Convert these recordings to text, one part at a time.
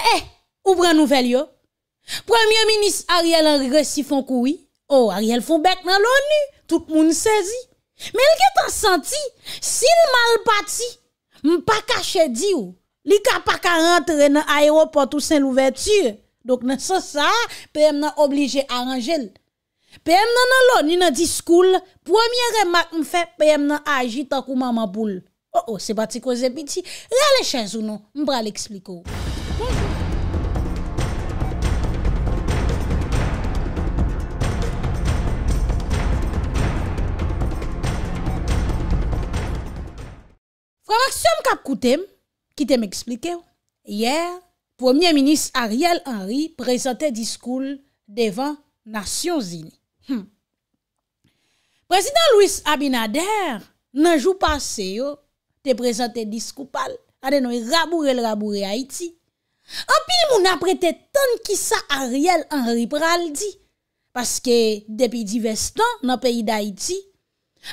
Eh, eh, ou bran nouvel yo Premier ministre Ariel en regresi fon koui Oh, Ariel fon bek nan louni Tout moun sezi Men lge tan santi Sin mal bati Mpa ka chedi ou Li ka pa ka rentre nan aéroport ou sen l'ouverture Dok nan se sa Pèm nan oblige aranjel Pèm nan nan louni nan diskoul Premier remak mfè Pèm nan aji takou mama boul Oh oh, se bati koze biti Rale chèz ou non, mbra li ekspliko ou Aksyon kap koutem, kitem eksplike yo. Yer, Premier Minis Ariel Henry prezante diskoul devan Nasyon Zini. Hmm. Prezident Louis Abinader nan jou pase yo te prezante diskoupal ade nou raboure l raboure Haiti. Anpil moun aprete ton kisa Ariel Henry pral di paske depi divestan nan peyi d'Haiti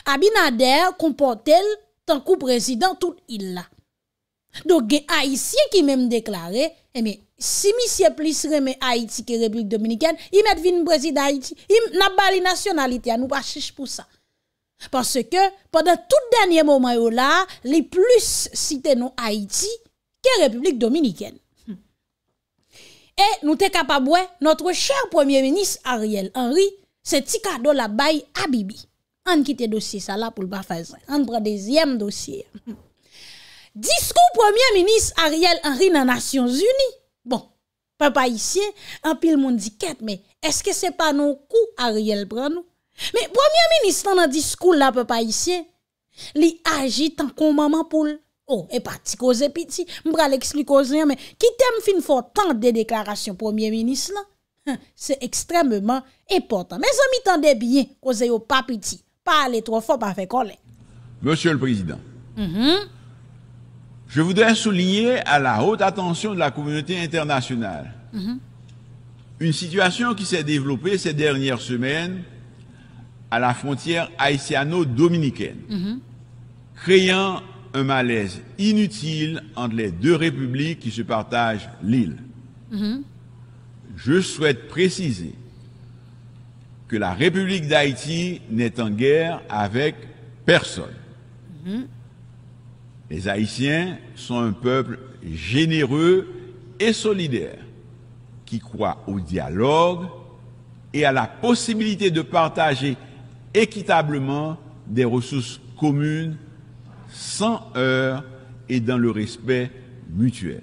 Abinader kompote l tant que président tout il a. Donc, les Haïtiens qui même déclaré, eh bien, si monsieur plus remet Haïti que République Dominicaine, il met vin président Haïti, il n'a pas la nationalité, nous pas chiche pour ça. Parce que pendant tout dernier moment là, les plus cité non Haïti que République Dominicaine. Et nous sommes capables, notre cher Premier ministre Ariel Henry, c'est cadeau la bâille à Bibi. An ki te dosye sa la pou l'ba faze. An pran dezyem dosye. Disko premier minis Ariel an rin anasyons uni. Bon, pa pa isye, an pil moun di ket, me eske se pa nou kou Ariel pran nou? Me premier minis tan nan disko la pa pa isye, li aji tan kon maman pou l. Oh, e pati koze piti, mbra l'eksli koze, ki tem fin fò tan de deklarasyon premier minis la, se ekstremman epotan. Me zan mi tan de biye koze yo pa piti, parler trop fort, pas faire coller. Monsieur le Président, mm-hmm. je voudrais souligner à la haute attention de la communauté internationale mm-hmm. une situation qui s'est développée ces dernières semaines à la frontière haïtiano-dominicaine, mm-hmm. créant un malaise inutile entre les deux républiques qui se partagent l'île. Je souhaite préciser que la République d'Haïti n'est en guerre avec personne. Les Haïtiens sont un peuple généreux et solidaire qui croit au dialogue et à la possibilité de partager équitablement des ressources communes sans heurts et dans le respect mutuel.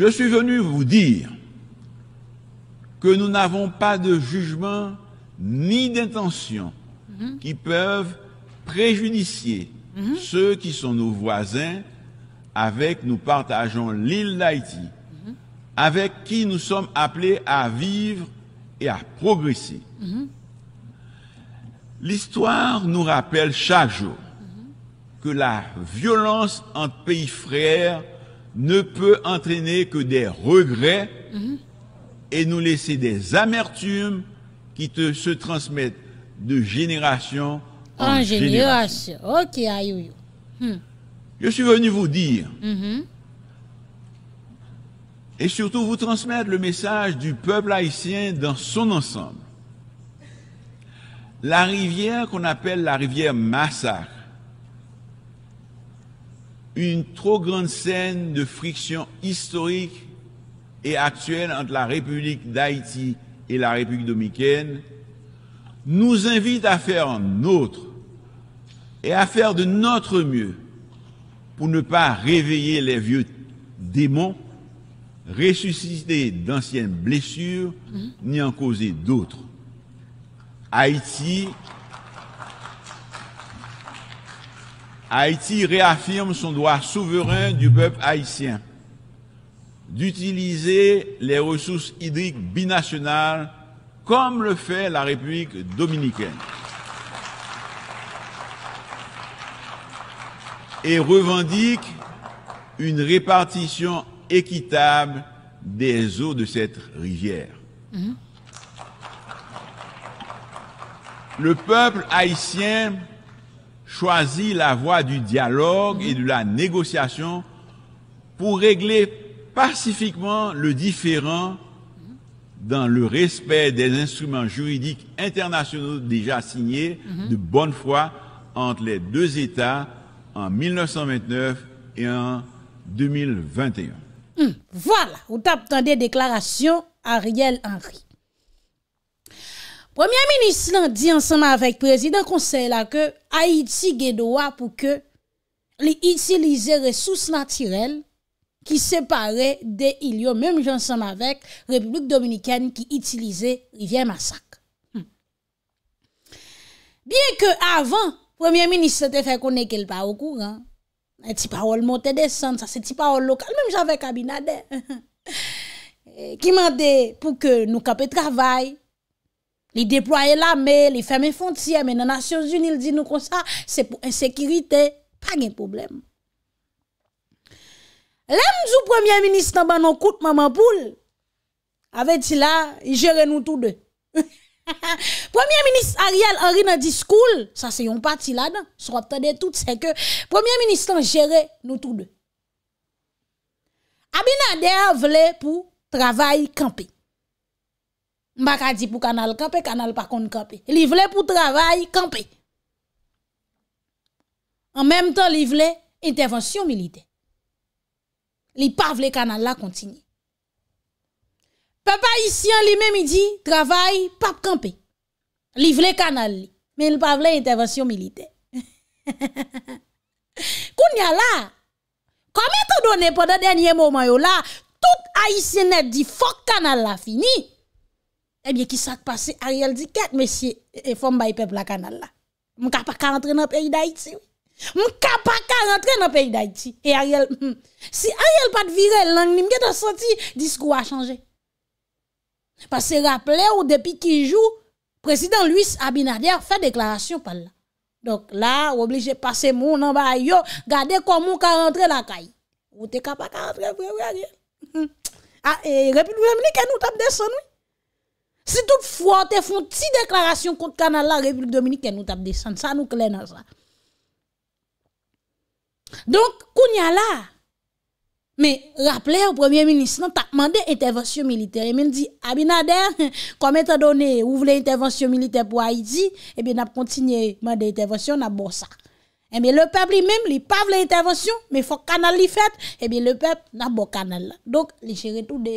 Je suis venu vous dire que nous n'avons pas de jugement ni d'intention mhm. qui peuvent préjudicier mhm. ceux qui sont nos voisins avec nous partageons l'île d'Haïti, mhm. avec qui nous sommes appelés à vivre et à progresser. L'histoire nous rappelle chaque jour que la violence entre pays frères ne peut entraîner que des regrets mhm. et nous laisser des amertumes qui te, se transmettent de génération en, génération. Ok, hmm. Je suis venu vous dire mhm. et surtout vous transmettre le message du peuple haïtien dans son ensemble. La rivière qu'on appelle la rivière Massacre une trop grande scène de friction historique et actuelle entre la République d'Haïti et la République dominicaine nous invite à faire notre et à faire de notre mieux pour ne pas réveiller les vieux démons, ressusciter d'anciennes blessures, mhm. ni en causer d'autres. Haïti Haïti réaffirme son droit souverain du peuple haïtien d'utiliser les ressources hydriques binationales comme le fait la République dominicaine. et revendique une répartition équitable des eaux de cette rivière. Mhm. Le peuple haïtien choisit la voie du dialogue et de la négociation pour régler pacifiquement le différent dans le respect des instruments juridiques internationaux déjà signés mhm. de bonne foi entre les deux États en 1929 et en 2021. Hmm, voilà, vous t'attendez des déclarations, Ariel Henry. Premier ministre dit ensemble avec président conseil là que Haïti a droit pour que l'utiliser ressources naturelles qui séparait des îles, même ensemble avec République dominicaine qui utilisait rivière massacre. Hmm. Bien que avant, Premier ministre te fait connaître qu'elle pas au courant. Un petit parole montée descend ça c'est petit parole local, même j'avais cabinet eh, qui m'a dit pour que nous travaillons? travail, Li depwa e la me, li feme fon ti ya, men nanasyon zunil di nou kon sa, se pou ensekirite, pa gen problem. Lem zou premier ministan ban nou kout mamapoul, avè ti la, i jere nou tou de. Premier ministan Ariel Henri nadi skoul, sa se yon pati la dan, sou ap tade tout seke, premier ministan jere nou tou de. Abinade a vle pou travay kampe. Mba ka di pou kanal kampe, kanal pa kon kampe. Li vle pou travail kampe. En même temps, li vle, intervention militaire. Li pa vle kanal la continue. Papa ici li même il travail travail pas kampe. Li vle kanal li, mais il pa vle intervention militaire. Koun la, Comment te donner pendant dernier moment yo la, tout a dit net di fok kanal la fini eh bien, qui s'est passé? Ariel dit 4, messieurs, et eh, faut me peuple la canal là. Je ne pas rentrer dans le pays d'Haïti. Je ne pas rentrer dans le pays d'Haïti. Et Ariel, hmm, si Ariel pas de virer langue, je sortir senti discours a changé. Parce que rappelez ou depuis qui joue, président Luis Abinader fait déclaration par là. Donc là, obligé de passer mon en bas, yo, regardez comment on rentrer la caille. Ou t'es pas de rentrer, frère Ariel. Hmm. Ah, et République dominicaine, nous tape descendu. Si toutefois, tu font une petite déclaration contre Canal la République Dominicaine, nous tape descendre. Ça nous clair dans ça. Donc, Kounia là, mais rappelez au Premier ministre, nous avons demandé intervention militaire. Il me dit, Abinader, comme étant donné, vous voulez intervention militaire pour Haïti, et eh bien, on continué à demander intervention, ça. E eh mi le pep li mem li pav la intervensyon, mi fok kanal li fet, e mi le pep nan bo kanal la. Donk li jere tout de.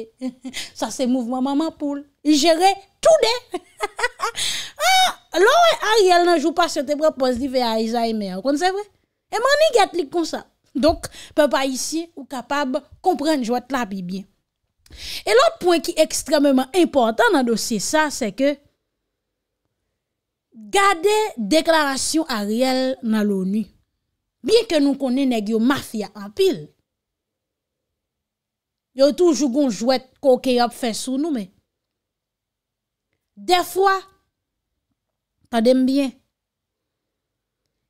Sa se mouvman maman pou. Li jere tout de. Lo e a yel nan jou pas yote prepoz di ve a aiza e me. Kon se vre? E mani get li konsa. Donk pep a yisi ou kapab komprenn jwa tla bi bien. E lop point ki ekstrememan important nan dosye sa se ke Gade deklarasyon a riel nan louni. Bien ke nou konen e gyon mafya apil. Yo toujou goun jwet kokey ap fesou nou me. De fwa, ta dem bien.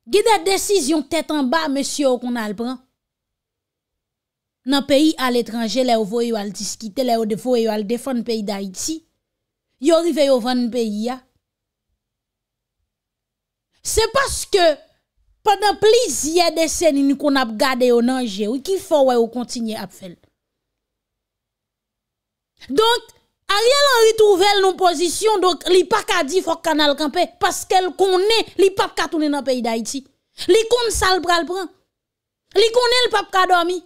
Gide desisyon tetan ba mesyo kon al pran. Nan peyi al etranje le ou vo yo al diskite, le ou de vo yo al defan peyi da iti. Yo rive yo van peyi ya. C'est parce que pendant plusieurs décennies, nous avons gardé au danger, qui faut ou continuer à faire. Donc, Ariel Henry trouve nos position, donc il pas qu'à dire faut canal camper parce qu'elle connaît les pas qu'à tourner dans le pays d'Haïti. Il connaît ça le pral prend. Il connaît le pas a dormir.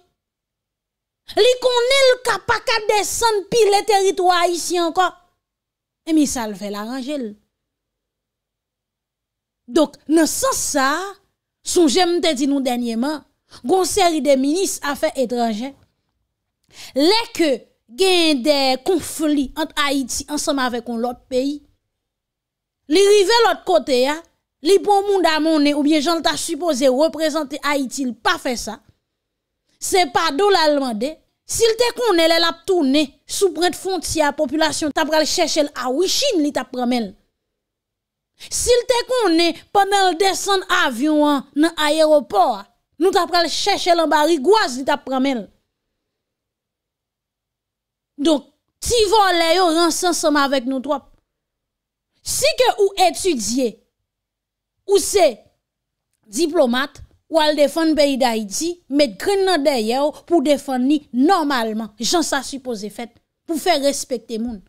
Il connaît le pas qu'à descendre pile le territoire ici encore. Et mais ça le fait l'arranger. Donk nan san sa, sou jem te di nou denye man, goun seri de minis afe etranjen, le ke gen de konfli ant Aiti ansama vek kon lot peyi, li rive lot kote ya, li bon moun da moun ne ou bien jan ta supose reprezenti Aiti l pa fe sa, se pa do l alman de, sil te kon ne le lap tou ne, sou bret fon ti ya, populasyon ta pral chechel a wishin li ta pramen l. Sil te kon ne, pandan l desen avyon an, nan ayeropor, nou tap pral chèche l an bari, gouaz li tap pramen. Donk, ti volè yo, ransan soma avèk nou toap. Si ke ou etudye, ou se diplomat, ou al defan bayi da iti, met kren nan dayè yo, pou defan ni normalman, jan sa suppose fèt, pou fè respektè moun.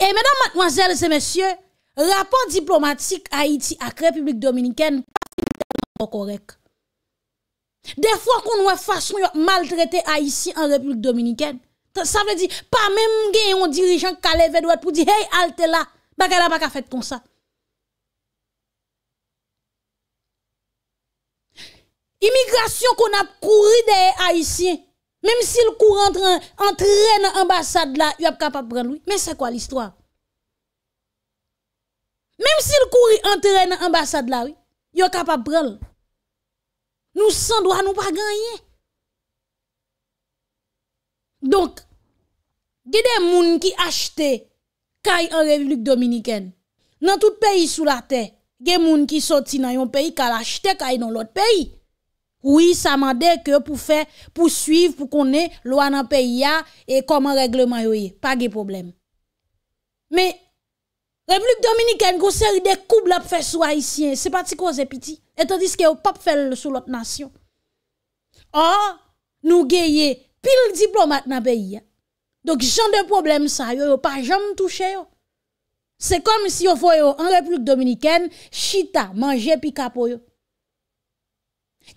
E mèdan mwazèl zè mèsyè, Rapport diplomatique Haïti la République Dominicaine pas correct. Des fois qu'on voit façon maltraiter Haïti en République Dominicaine. Ça veut dire pas même un dirigeant qui levé droite pour dire hey halte là, bagala pas fait comme ça. Immigration qu'on a couru des Haïtiens. Même si le courant entraîne l'ambassade là, il a capable de prendre lui. Mais c'est quoi l'histoire? Même s'il courit entre dans l'ambassade là, oui, il est capable de prendre. Nous, sans droit, nous pas gagner. Donc, il y a des gens qui achètent en République dominicaine. Dans tout pays sous la terre, il y a des gens qui sortent dans un pays qui achètent caille dans l'autre pays. Oui, ça m'a dit que pour faire, pour suivre, pour connaître ait loi dans le pays et comment règlement pas de problème. Mais Republik Dominiken kou seri de kou blap feswa isyen, se pati kou zepiti. Etan diske yo pap fel sou lot nasyon. Or, nou geye pil diplomat nan peyi. Dok jen de problem sa yo, yo pa jen m touche yo. Se kom si yo fo yo en Republik Dominiken, chita, manje pi kapo yo.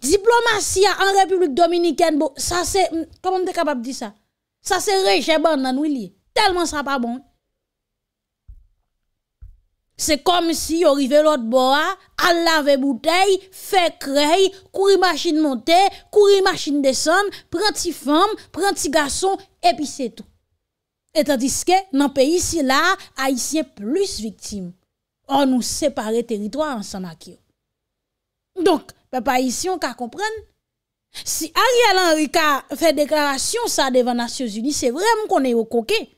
Diplomasiya en Republik Dominiken bo, sa se, komon te kapap di sa? Sa se rejebon nan wili, telman sa pa bonk. C'est comme si on arrivait l'autre bois, hein. à laver bouteille, fait créer, courir machine monter, courir machine descendre, prend petit femme, prend garçon, et puis c'est tout. Et tandis que dans le pays, si là, a plus victimes. On nous sépare territoire ensemble Donc, papa ici on comprendre. Si Ariel Henry fait déclaration ça devant Nations Unies, c'est vrai qu'on est au coquet.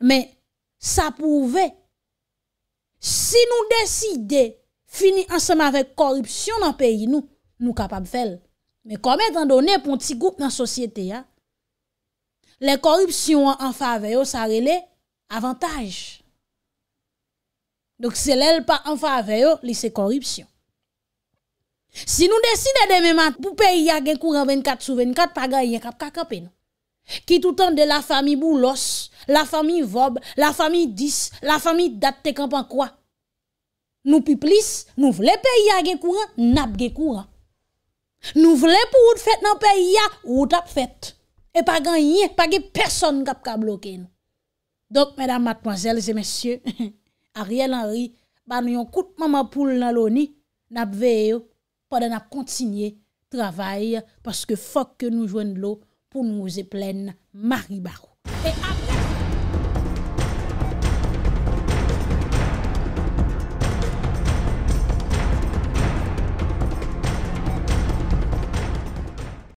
Mais ça prouvait Si nou deside fini anseman vek korupsyon nan peyi nou, nou kapab fel. Me kome tan do ne pon ti goup nan sosyete ya, le korupsyon an fa aveyo sa rele avantaj. Dok se lel pa an fa aveyo, li se korupsyon. Si nou deside deme mat, pou peyi ya gen kouran 24 sou 24, pa gaye yen kap kak apen nou. Ki toutan de la fami bou los, la fami vob, la fami dis, la fami dat te kampan kwa. Nou pi plis, nou vle pe ya gen kouran, nap gen kouran. Nou vle pou ou t'fet nan pe ya, ou tap fet. E pa gen yin, pa gen person kap ka bloken. Dok, mèdam matkwazèl, zè mèsyè, a rè nan rè, ba nou yon kout mamapoul nan lò ni, nap veyo, pa den ap kontinye, travay, paske fok ke nou jwenn lò, pour nous et pleine Marie Barou.